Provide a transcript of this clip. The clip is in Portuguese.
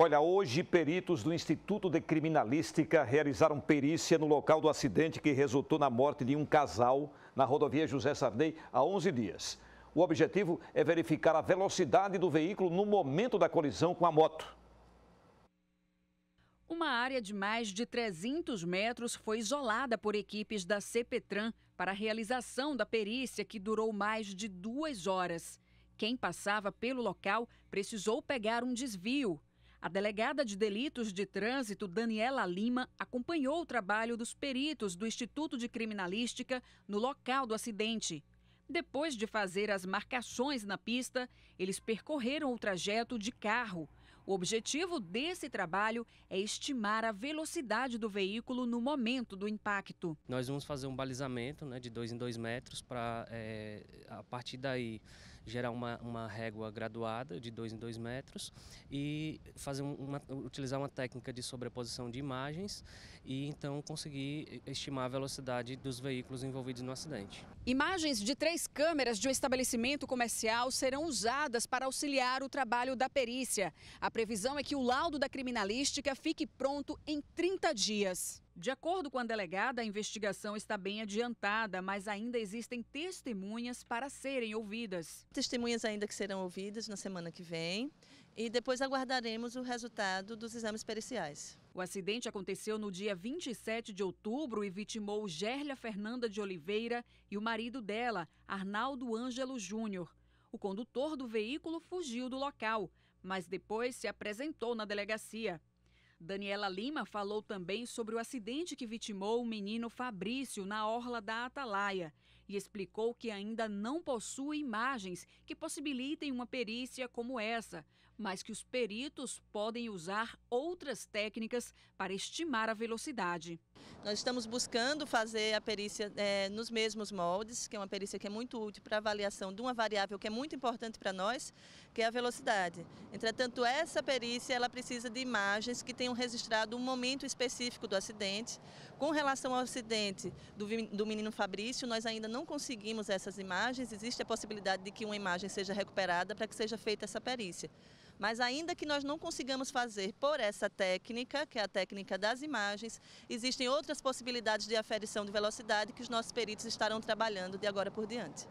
Olha, hoje peritos do Instituto de Criminalística realizaram perícia no local do acidente que resultou na morte de um casal na rodovia José Sarney há 11 dias. O objetivo é verificar a velocidade do veículo no momento da colisão com a moto. Uma área de mais de 300 metros foi isolada por equipes da CPTRAN para a realização da perícia que durou mais de duas horas. Quem passava pelo local precisou pegar um desvio a delegada de delitos de trânsito, Daniela Lima, acompanhou o trabalho dos peritos do Instituto de Criminalística no local do acidente. Depois de fazer as marcações na pista, eles percorreram o trajeto de carro. O objetivo desse trabalho é estimar a velocidade do veículo no momento do impacto. Nós vamos fazer um balizamento né, de dois em dois metros para, é, eh, a partir daí, gerar uma, uma régua graduada de 2 em 2 metros e fazer uma, utilizar uma técnica de sobreposição de imagens e então conseguir estimar a velocidade dos veículos envolvidos no acidente. Imagens de três câmeras de um estabelecimento comercial serão usadas para auxiliar o trabalho da perícia. A previsão é que o laudo da criminalística fique pronto em 30 dias. De acordo com a delegada, a investigação está bem adiantada, mas ainda existem testemunhas para serem ouvidas. Testemunhas ainda que serão ouvidas na semana que vem e depois aguardaremos o resultado dos exames periciais. O acidente aconteceu no dia 27 de outubro e vitimou Gérlia Fernanda de Oliveira e o marido dela, Arnaldo Ângelo Júnior. O condutor do veículo fugiu do local, mas depois se apresentou na delegacia. Daniela Lima falou também sobre o acidente que vitimou o menino Fabrício na orla da Atalaia e explicou que ainda não possui imagens que possibilitem uma perícia como essa, mas que os peritos podem usar outras técnicas para estimar a velocidade. Nós estamos buscando fazer a perícia é, nos mesmos moldes, que é uma perícia que é muito útil para a avaliação de uma variável que é muito importante para nós, que é a velocidade. Entretanto, essa perícia ela precisa de imagens que tenham registrado um momento específico do acidente. Com relação ao acidente do, do menino Fabrício, nós ainda não conseguimos essas imagens. Existe a possibilidade de que uma imagem seja recuperada para que seja feita essa perícia. Mas ainda que nós não consigamos fazer por essa técnica, que é a técnica das imagens, existem outras possibilidades de aferição de velocidade que os nossos peritos estarão trabalhando de agora por diante.